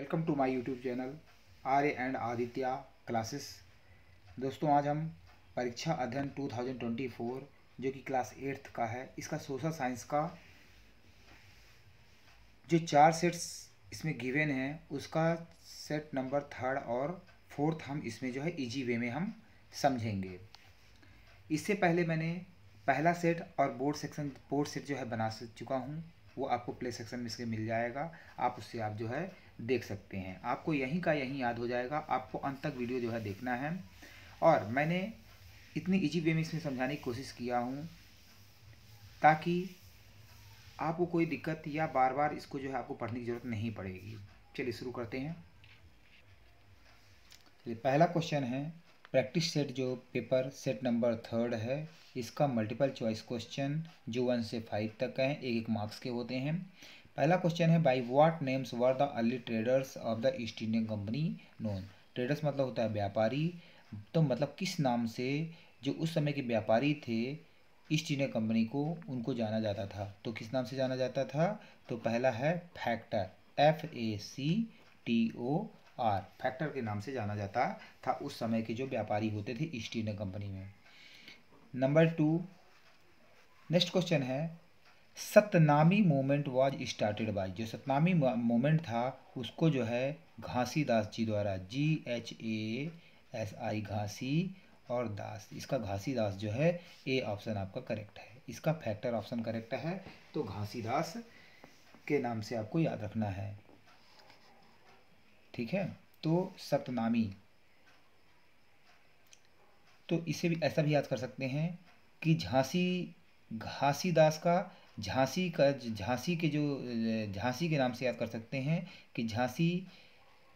welcome to my YouTube channel Arya and Aditya classes दोस्तों आज हम परीक्षा अध्ययन 2024 जो कि क्लास एट्थ का है इसका सोशल साइंस का जो चार सेट्स इसमें गिवेन है उसका सेट नंबर थर्ड और फोर्थ हम इसमें जो है इजी वे में हम समझेंगे इससे पहले मैंने पहला सेट और बोर्ड सेक्शन बोर्ड सेट जो है बना चुका हूँ वो आपको प्ले सेक्शन में इसके मिल जाएगा आप उससे आप जो है देख सकते हैं आपको यहीं का यहीं याद हो जाएगा आपको अंत तक वीडियो जो है देखना है और मैंने इतनी इजी वे में इसमें समझाने की कोशिश किया हूँ ताकि आपको कोई दिक्कत या बार बार इसको जो है आपको पढ़ने की ज़रूरत नहीं पड़ेगी चलिए शुरू करते हैं चलिए पहला क्वेश्चन है प्रैक्टिस सेट जो पेपर सेट नंबर थर्ड है इसका मल्टीपल चॉइस क्वेश्चन जो वन से फाइव तक हैं एक एक मार्क्स के होते हैं पहला क्वेश्चन है by what names were the early traders of the East Indian company known traders मतलब होता है व्यापारी तो मतलब किस नाम से जो उस समय के व्यापारी थे ईस्ट इंडिया कंपनी को उनको जाना जाता था तो किस नाम से जाना जाता था तो पहला है factor F A C T O R factor के नाम से जाना जाता था उस समय के जो व्यापारी होते थे ईस्ट इंडिया कंपनी में नंबर टू नेक्स्ट क्वेश्चन है Satnami movement was started by जो सतनामी मोमेंट था उसको जो है घासी दास जी द्वारा जी एच ए एस आई घासी और दास इसका घासी दास जो है ए ऑप्शन आपका करेक्ट है इसका फैक्टर ऑप्शन करेक्ट है तो घासी दास के नाम से आपको याद रखना है ठीक है तो सतनामी तो इसे भी ऐसा भी याद कर सकते हैं कि झांसी घासीदास का झांसी का झांसी के जो झांसी के नाम से याद कर सकते हैं कि झांसी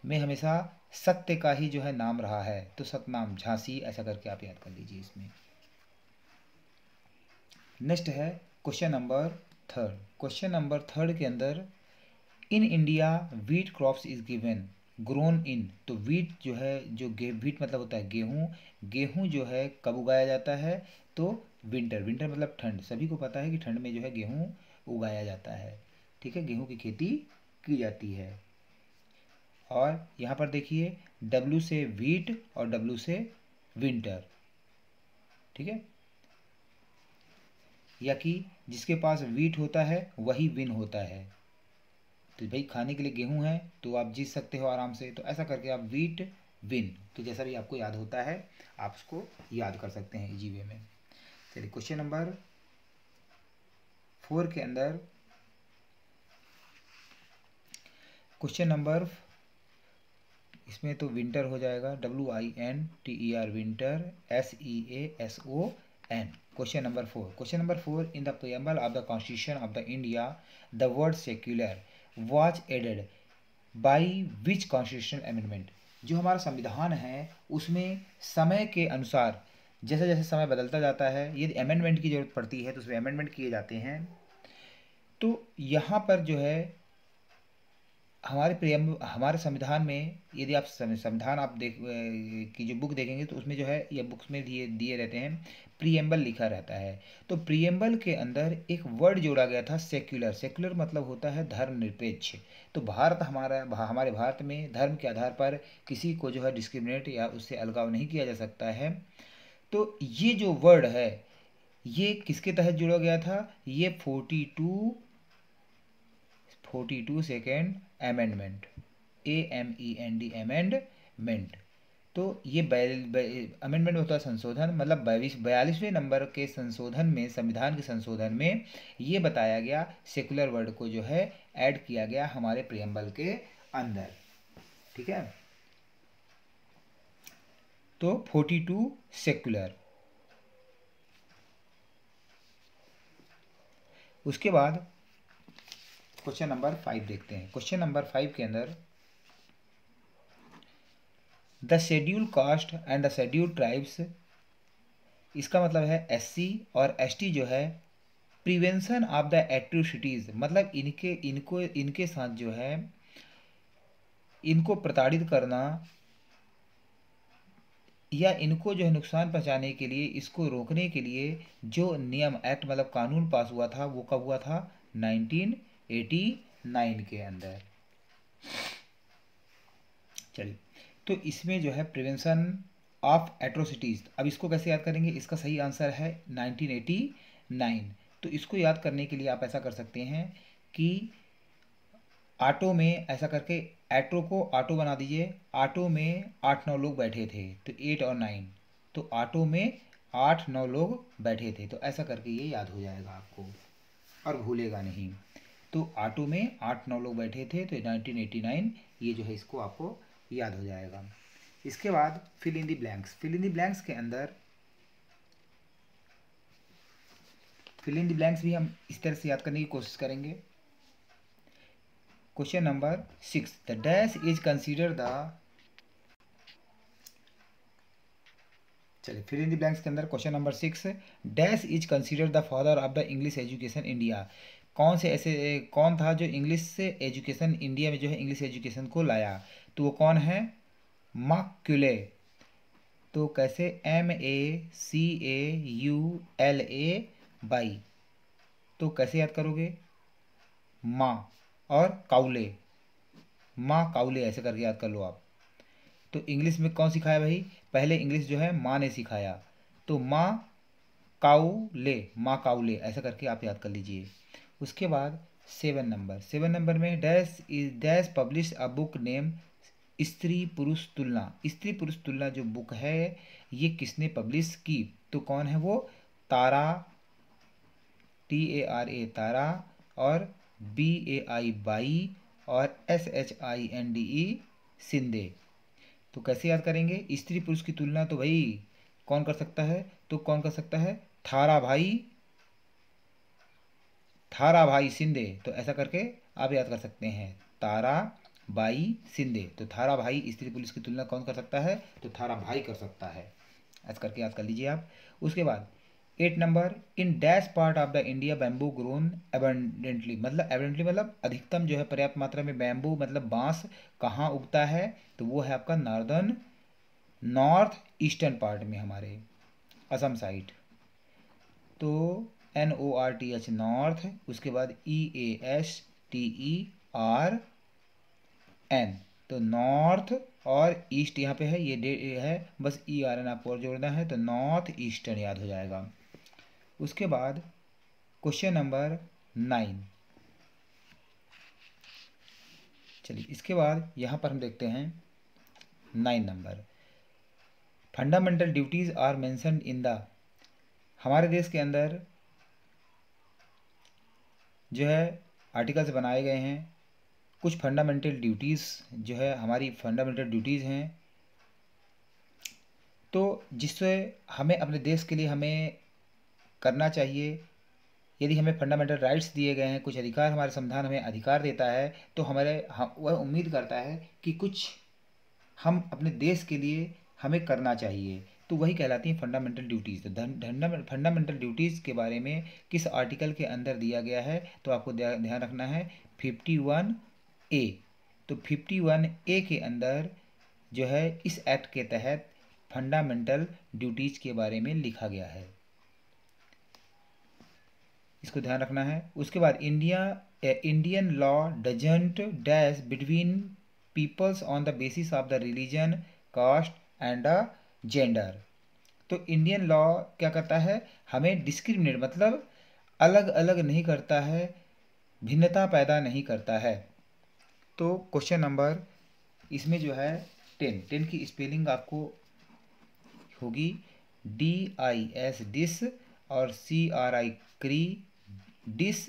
में हमेशा सत्य का ही जो है नाम रहा है तो सतनाम झांसी ऐसा करके आप याद कर लीजिए इसमें नेक्स्ट है question number third question number third के अंदर in India wheat crops is given grown in तो वीट जो है जो वीट मतलब होता है गेहूं गेहूं जो है कब उगाया जाता है तो विंटर विंटर मतलब ठंड सभी को पता है कि ठंड में जो है गेहूँ उगाया जाता है ठीक है गेहूँ की खेती की जाती है और यहाँ पर देखिए डब्लू से वीट और डब्लू से विंटर ठीक है या कि जिसके पास वीट होता है वही विन होता है तो भाई खाने के लिए गेहूं है तो आप जीत सकते हो आराम से तो ऐसा करके आप वीट विन तो जैसा भी आपको याद होता है आप उसको याद कर सकते हैं इजी वे में चलिए क्वेश्चन नंबर फोर के अंदर क्वेश्चन नंबर इसमें तो विंटर हो जाएगा W I N T E R winter S E A S O N question number four question number four in the preamble of the constitution of the India the word secular was added by which constitution amendment जो हमारा संविधान है उसमें समय के अनुसार जैसे जैसे समय बदलता जाता है यदि अमेंडमेंट की ज़रूरत पड़ती है तो उसमें अमेंडमेंट किए जाते हैं तो यहाँ पर जो है हमारे प्रियम हमारे संविधान में यदि आप संविधान आप देख की जो बुक देखेंगे तो उसमें जो है ये बुक्स में दिए दिए रहते हैं प्रियम्बल लिखा रहता है तो प्रियम्बल के अंदर एक वर्ड जोड़ा गया था सेक्युलर सेक्युलर मतलब होता है धर्मनिरपेक्ष तो भारत हमारा भा, हमारे भारत में धर्म के आधार पर किसी को जो है डिस्क्रिमिनेट या उससे अलगाव नहीं किया जा सकता है तो ये जो वर्ड है ये किसके तहत जुड़ा गया था ये forty two forty two second amendment A M E N D amendment तो ये अमेंडमेंट होता है संशोधन मतलब बयालीस बयालीसवें नंबर के संशोधन में संविधान के संशोधन में ये बताया गया सेकुलर वर्ड को जो है ऐड किया गया हमारे प्रियम्बल के अंदर ठीक है तो फोर्टी टू सेकुलर उसके बाद क्वेश्चन नंबर फाइव देखते हैं क्वेश्चन नंबर फाइव के अंदर the schedule caste and the schedule tribes इसका मतलब है एससी और एसटी जो है प्रिवेंशन ऑफ द एट्रोसिटीज़ मतलब इनके इनको इनके साथ जो है इनको प्रताड़ित करना या इनको जो है नुकसान पहुँचाने के लिए इसको रोकने के लिए जो नियम एक्ट मतलब कानून पास हुआ था वो कब हुआ था 1989 के अंदर चलिए तो इसमें जो है प्रिवेंशन ऑफ एट्रोसिटीज़ अब इसको कैसे याद करेंगे इसका सही आंसर है 1989 तो इसको याद करने के लिए आप ऐसा कर सकते हैं कि आटो में ऐसा करके एट्रो को ऑटो बना दीजिए ऑटो में आठ नौ लोग बैठे थे तो एट और नाइन तो ऑटो में आठ नौ लोग बैठे थे तो ऐसा करके ये याद हो जाएगा आपको और भूलेगा नहीं तो ऑटो में आठ नौ लोग बैठे थे तो नाइनटीन एटी नाइन ये जो है इसको आपको याद हो जाएगा इसके बाद fill in the blanks fill in the blanks के अंदर फिल इन दी ब्लैंक्स भी हम इस तरह से याद करने की कोशिश करेंगे question number six the dash is consider the चलिए फिर इन दी ब्लैंक्स के अंदर question number six dash is consider the father of the English education India कौन से ऐसे कौन था जो इंग्लिश एजुकेशन इंडिया में जो है इंग्लिश एजुकेशन को लाया तो वो कौन है माक्यूले तो कैसे M A C A U L A Y तो कैसे याद करोगे मा और काउले माँ काउले ऐसे करके याद कर लो आप तो इंग्लिश में कौन सिखाया भाई पहले इंग्लिश जो है माँ ने सिखाया तो माँ काउले माँ काउले ऐसा करके आप याद कर लीजिए उसके बाद सेवन नंबर सेवन नंबर में dash is dash publish a book name Stri Purush तुलना स्त्री पुरुष तुलना जो बुक है ये किसने पब्लिश की तो कौन है वो तारा T A R A Tara और बी ए आई बाई और S H I N D E Shinde तो कैसे याद करेंगे स्त्री पुरुष की तुलना तो भाई कौन कर सकता है तो कौन कर सकता है थारा भाई थारा भाई सिंधे तो ऐसा करके आप याद कर सकते हैं तारा बाई सिंधे तो थारा भाई स्त्री पुलिस की तुलना कौन कर सकता है तो थारा भाई कर सकता है ऐसा करके याद कर लीजिए आप उसके बाद eight number in dash part of the India bamboo grown abundantly मतलब एबेंडेंटली मतलब अधिकतम जो है पर्याप्त मात्रा में बैम्बू मतलब बांस कहाँ उगता है तो वो है आपका नॉर्दर्न नॉर्थ ईस्टर्न पार्ट में हमारे असम साइड तो N O R T H north उसके बाद E A S T E R N तो नॉर्थ और ईस्ट यहाँ पे है ये डे है बस ई आर एन आपको और जोड़ना है तो नॉर्थ ईस्टर्न याद हो जाएगा उसके बाद क्वेश्चन नंबर नाइन चलिए इसके बाद यहाँ पर हम देखते हैं nine number fundamental duties are mention in the हमारे देश के अंदर जो है आर्टिकल्स बनाए गए हैं कुछ फंडामेंटल ड्यूटीज़ जो है हमारी फंडामेंटल ड्यूटीज़ हैं तो जिससे हमें अपने देश के लिए हमें करना चाहिए यदि हमें फंडामेंटल राइट्स दिए गए हैं कुछ अधिकार हमारे संविधान हमें अधिकार देता है तो हमारे हम वह उम्मीद करता है कि कुछ हम अपने देश के लिए हमें करना चाहिए तो वही कहलाती हैं फंडामेंटल ड्यूटीज़ तो फंडामेंटल ड्यूटीज़ के बारे में किस आर्टिकल के अंदर दिया गया है तो आपको ध्यान रखना है फिफ्टी वन ए तो फिफ्टी वन ए के अंदर जो है इस एक्ट के तहत फंडामेंटल ड्यूटीज़ के बारे में लिखा गया है इसको ध्यान रखना है उसके बाद India Indian law doesn't dash between peoples on the basis of the religion caste and gender तो इंडियन लॉ क्या करता है हमें डिस्क्रिमिनेट मतलब अलग अलग नहीं करता है भिन्नता पैदा नहीं करता है तो क्वेश्चन नंबर इसमें जो है टेन टेन की स्पेलिंग आपको होगी डी आई एस डिस और सी आर आई क्री डिस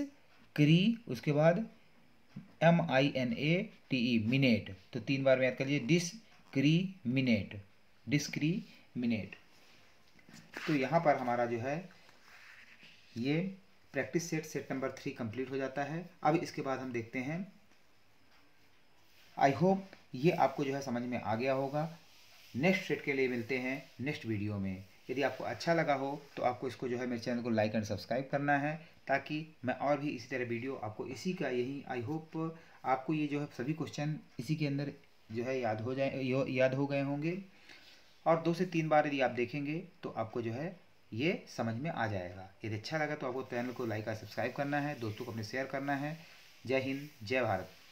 क्री उसके बाद M I N A T E minate तो तीन बार में याद कर लीजिए डिस्क्रीमिनेट मिनेट तो यहाँ पर हमारा जो है ये practice set set number three complete हो जाता है अब इसके बाद हम देखते हैं आई होप ये आपको जो है समझ में आ गया होगा नेक्स्ट सेट के लिए मिलते हैं नेक्स्ट वीडियो में यदि आपको अच्छा लगा हो तो आपको इसको जो है मेरे चैनल को लाइक एंड सब्सक्राइब करना है ताकि मैं और भी इसी तरह वीडियो आपको इसी का यही आई होप आपको ये जो है सभी क्वेश्चन इसी के अंदर जो है याद हो जाए याद हो गए होंगे और दो से तीन बार यदि आप देखेंगे तो आपको जो है ये समझ में आ जाएगा यदि अच्छा लगा तो आपको चैनल को लाइक और सब्सक्राइब करना है दोस्तों को अपने शेयर करना है जय हिंद जय भारत